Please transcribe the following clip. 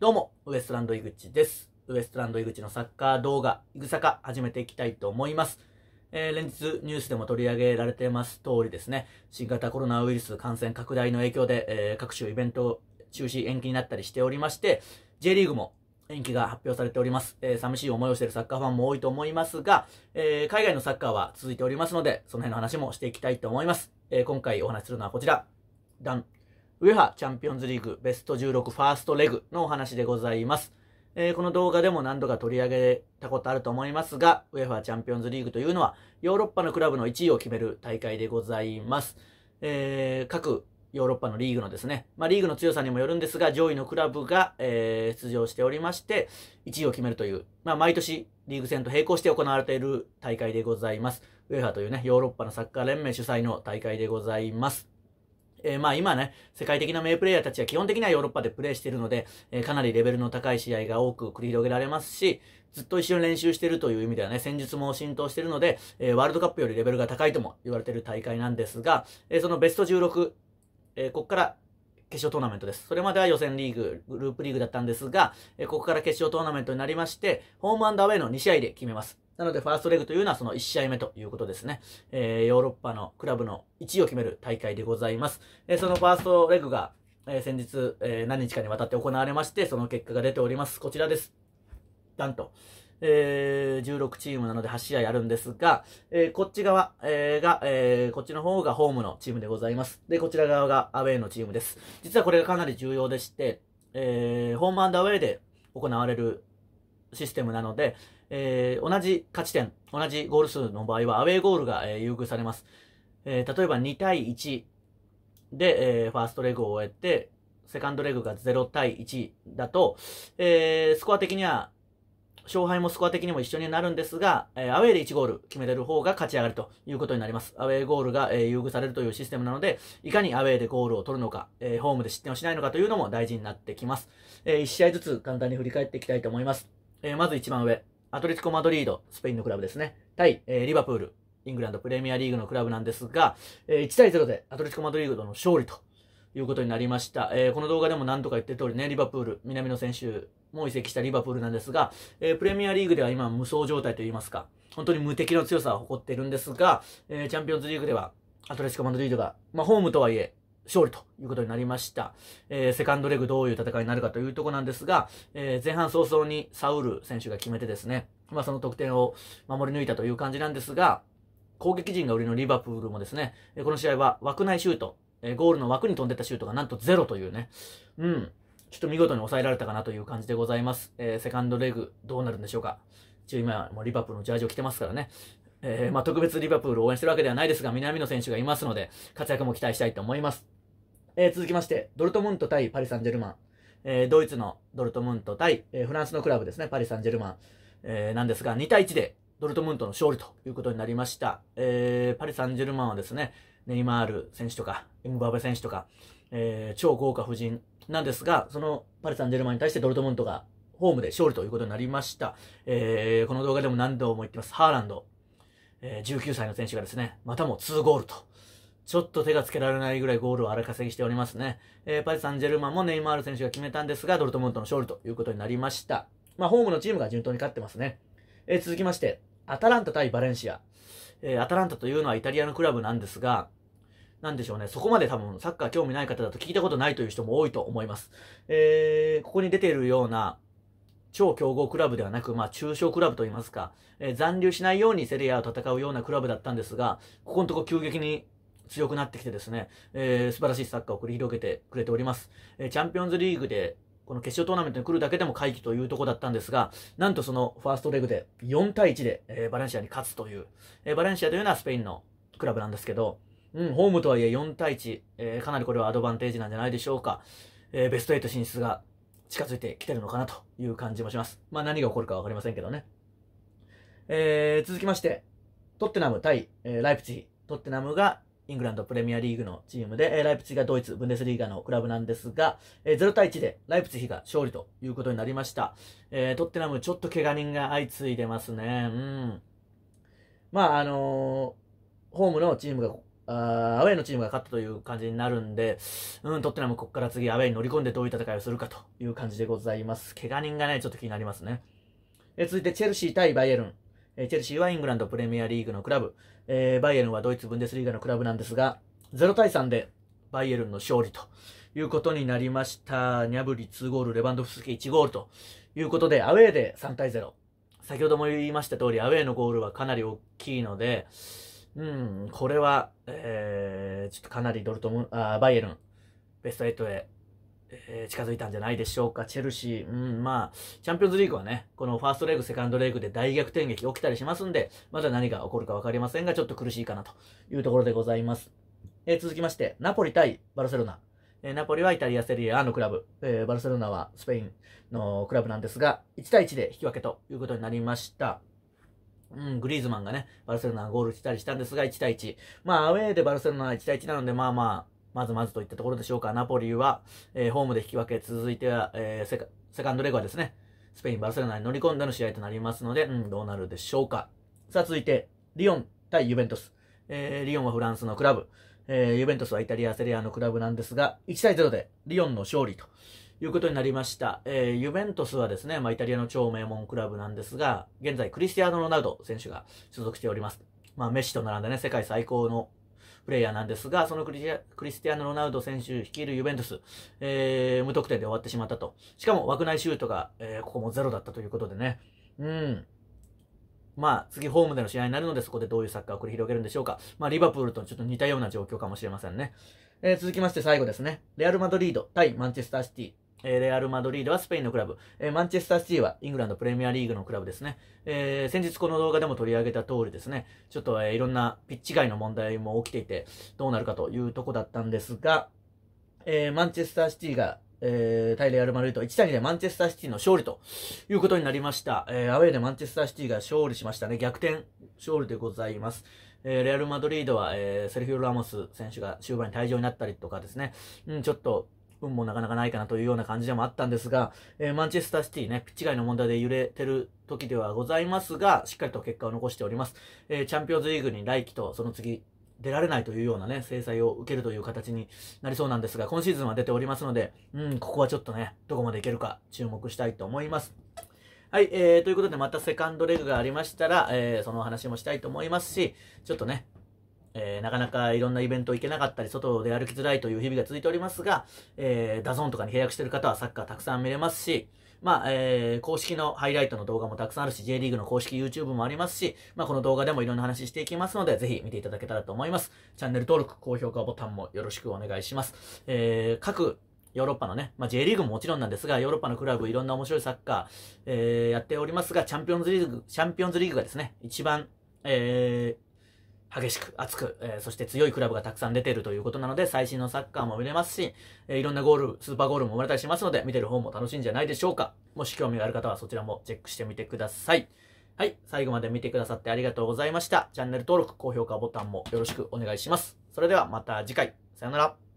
どうも、ウエストランド井口です。ウエストランド井口のサッカー動画、イグサか始めていきたいと思います。えー、連日ニュースでも取り上げられてます通りですね、新型コロナウイルス感染拡大の影響で、えー、各種イベント中止延期になったりしておりまして、J リーグも延期が発表されております。えー、寂しい思いをしているサッカーファンも多いと思いますが、え海外のサッカーは続いておりますので、その辺の話もしていきたいと思います。え今回お話しするのはこちら、ウェハチャンピオンズリーグベスト16ファーストレグのお話でございます。えー、この動画でも何度か取り上げたことあると思いますが、ウェファチャンピオンズリーグというのはヨーロッパのクラブの1位を決める大会でございます。えー、各ヨーロッパのリーグのですね、まあ、リーグの強さにもよるんですが、上位のクラブが、えー、出場しておりまして、1位を決めるという、まあ、毎年リーグ戦と並行して行われている大会でございます。ウェファというね、ヨーロッパのサッカー連盟主催の大会でございます。えー、まあ今ね、世界的な名プレイヤーたちは基本的にはヨーロッパでプレイしてるので、えー、かなりレベルの高い試合が多く繰り広げられますし、ずっと一緒に練習してるという意味ではね、戦術も浸透してるので、えー、ワールドカップよりレベルが高いとも言われてる大会なんですが、えそのベスト16、えここから決勝トーナメントです。それまでは予選リーグ、グループリーグだったんですが、えここから決勝トーナメントになりまして、ホームアウェイの2試合で決めます。なので、ファーストレグというのはその1試合目ということですね。えー、ヨーロッパのクラブの1位を決める大会でございます。えー、そのファーストレグが、えー、先日、え何日かにわたって行われまして、その結果が出ております。こちらです。なんと。えー、16チームなので8試合あるんですが、えー、こっち側、えー、が、えこっちの方がホームのチームでございます。で、こちら側がアウェイのチームです。実はこれがかなり重要でして、えホームアウェイで行われるシステムなので、えー、同じ勝ち点、同じゴール数の場合はアウェーゴールが、えー、優遇されます。えー、例えば2対1で、えー、ファーストレグを終えて、セカンドレグが0対1だと、えー、スコア的には、勝敗もスコア的にも一緒になるんですが、えー、アウェーで1ゴール決めれる方が勝ち上がるということになります。アウェーゴールが、えー、優遇されるというシステムなので、いかにアウェーでゴールを取るのか、えー、ホームで失点をしないのかというのも大事になってきます。えー、1試合ずつ簡単に振り返っていきたいと思います。えー、まず一番上。アトレティコ・マドリード、スペインのクラブですね。対、えー、リバプール、イングランドプレミアリーグのクラブなんですが、えー、1対0でアトレティコ・マドリードの勝利ということになりました。えー、この動画でも何とか言ってる通りね、リバプール、南野選手も移籍したリバプールなんですが、えー、プレミアリーグでは今無双状態といいますか、本当に無敵の強さを誇っているんですが、えー、チャンピオンズリーグではアトレティコ・マドリードが、まあ、ホームとはいえ、勝利ということになりました。えー、セカンドレグどういう戦いになるかというとこなんですが、えー、前半早々にサウル選手が決めてですね、まあその得点を守り抜いたという感じなんですが、攻撃陣が売りのリバプールもですね、この試合は枠内シュート、えー、ゴールの枠に飛んでったシュートがなんとゼロというね、うん、ちょっと見事に抑えられたかなという感じでございます。えー、セカンドレグどうなるんでしょうか。一応今、もうリバプールのジャージを着てますからね、えー、まあ、特別リバプールを応援してるわけではないですが、南野選手がいますので、活躍も期待したいと思います。えー、続きまして、ドルトムント対パリ・サンジェルマン。えー、ドイツのドルトムント対、えフランスのクラブですね、パリ・サンジェルマン、えなんですが、2対1でドルトムントの勝利ということになりました。えパリ・サンジェルマンはですね、ネイマール選手とか、エムバベ選手とか、え超豪華夫人なんですが、そのパリ・サンジェルマンに対してドルトムントがホームで勝利ということになりました。えー、この動画でも何度も言ってます。ハーランドえー、19歳の選手がですね、またも2ゴールと。ちょっと手がつけられないぐらいゴールを荒稼ぎしておりますね。えー、パリ・サンジェルマンもネイマール選手が決めたんですが、ドルトムントの勝利ということになりました。まあ、ホームのチームが順当に勝ってますね。えー、続きまして、アタランタ対バレンシア。えー、アタランタというのはイタリアのクラブなんですが、なんでしょうね。そこまで多分サッカー興味ない方だと聞いたことないという人も多いと思います。えー、ここに出ているような超強豪クラブではなく、まあ、中小クラブといいますか、えー、残留しないようにセリアを戦うようなクラブだったんですが、ここのとこ急激に強くなってきてですね、えー、素晴らしいサッカーを繰り広げてくれております。えー、チャンピオンズリーグで、この決勝トーナメントに来るだけでも回帰というとこだったんですが、なんとそのファーストレグで4対1で、えー、バレンシアに勝つという、えー、バレンシアというのはスペインのクラブなんですけど、うん、ホームとはいえ4対1、えー、かなりこれはアドバンテージなんじゃないでしょうか。えー、ベスト8進出が近づいてきてるのかなという感じもします。まあ何が起こるかわかりませんけどね。えー、続きまして、トッテナム対、えー、ライプチヒ。トッテナムがイングランドプレミアリーグのチームで、えー、ライプチヒがドイツ、ブンデスリーガのクラブなんですが、えー、0対1でライプチヒが勝利ということになりました。えー、トッテナムちょっと怪我人が相次いでますね。うん。まああのー、ホームのチームがアウェイのチームが勝ったという感じになるんで、うん、トッテナムここから次アウェイに乗り込んでどういう戦いをするかという感じでございます。怪我人がね、ちょっと気になりますね。え続いてチェルシー対バイエルン。えチェルシーはイングランドプレミアリーグのクラブ、えー、バイエルンはドイツブンデスリーガのクラブなんですが、0対3でバイエルンの勝利ということになりました。ニャブリ2ゴール、レバンドフスキ1ゴールということで、アウェイで3対0。先ほども言いました通り、アウェイのゴールはかなり大きいので、うん、これは、えー、ちょっとかなりドルトムあバイエルン、ベスト8へ、えー、近づいたんじゃないでしょうか。チェルシー、うん、まあ、チャンピオンズリーグはね、このファーストレグ、セカンドレグで大逆転劇起きたりしますんで、まだ何が起こるか分かりませんが、ちょっと苦しいかなというところでございます。えー、続きまして、ナポリ対バルセロナ。えー、ナポリはイタリアセリエ A のクラブ、えー、バルセロナはスペインのクラブなんですが、1対1で引き分けということになりました。うん、グリーズマンがね、バルセロナゴールしたりしたんですが、1対1。まあ、アウェーでバルセロナは1対1なので、まあまあ、まずまずといったところでしょうか。ナポリは、えー、ホームで引き分け、続いては、えー、セカンドレグはですね、スペイン、バルセロナに乗り込んでの試合となりますので、うん、どうなるでしょうか。さあ、続いて、リオン対ユベントス。えー、リオンはフランスのクラブ、えー、ユベントスはイタリア、セリアのクラブなんですが、1対0でリオンの勝利ということになりました。えー、ユベントスはですね、まあ、イタリアの超名門クラブなんですが、現在クリスティアーノ・ロナウド選手が所属しております。まあ、メッシと並んでね、世界最高のプレイヤーなんですが、そのクリスティアーノ・ロナウド選手率いるユベントス、えー、無得点で終わってしまったと。しかも枠内シュートが、えー、ここもゼロだったということでね。うん。まあ、次ホームでの試合になるので、そこでどういうサッカーを繰り広げるんでしょうか。まあ、リバプールとちょっと似たような状況かもしれませんね。えー、続きまして最後ですね。レアル・マドリード対マンチェスター・シティ。えレアル・マドリードはスペインのクラブ、えマンチェスター・シティはイングランドプレミアリーグのクラブですね。えー、先日この動画でも取り上げた通りですね、ちょっと、えー、いろんなピッチ外の問題も起きていて、どうなるかというとこだったんですが、えー、マンチェスター・シティが、えー、対レアル・マドリード1対2でマンチェスター・シティの勝利ということになりました。えアウェーでマンチェスター・シティが勝利しましたね。逆転勝利でございます。えー、レアル・マドリードは、えー、セルフィオ・ラモス選手が終盤に退場になったりとかですね、うん、ちょっと運もなかなかないかなというような感じでもあったんですが、えー、マンチェスターシティね、ピッチ外の問題で揺れてる時ではございますが、しっかりと結果を残しております。えー、チャンピオンズリーグに来季とその次、出られないというようなね、制裁を受けるという形になりそうなんですが、今シーズンは出ておりますので、うん、ここはちょっとね、どこまでいけるか注目したいと思います。はい、えー、ということでまたセカンドレグがありましたら、えー、そのお話もしたいと思いますし、ちょっとね、えー、なかなかいろんなイベント行けなかったり、外で歩きづらいという日々が続いておりますが、えー、ダゾーンとかに契約してる方はサッカーたくさん見れますし、まあ、えー、公式のハイライトの動画もたくさんあるし、J リーグの公式 YouTube もありますし、まあ、この動画でもいろんな話していきますので、ぜひ見ていただけたらと思います。チャンネル登録、高評価ボタンもよろしくお願いします。えー、各ヨーロッパのね、まあ、J リーグももちろんなんですが、ヨーロッパのクラブ、いろんな面白いサッカー、えー、やっておりますが、チャンピオンズリーグ、チャンピオンズリーグがですね、一番、えー、激しく、熱く、えー、そして強いクラブがたくさん出てるということなので、最新のサッカーも見れますし、えー、いろんなゴール、スーパーゴールも生まれたりしますので、見てる方も楽しいんじゃないでしょうか。もし興味がある方はそちらもチェックしてみてください。はい、最後まで見てくださってありがとうございました。チャンネル登録、高評価ボタンもよろしくお願いします。それではまた次回。さよなら。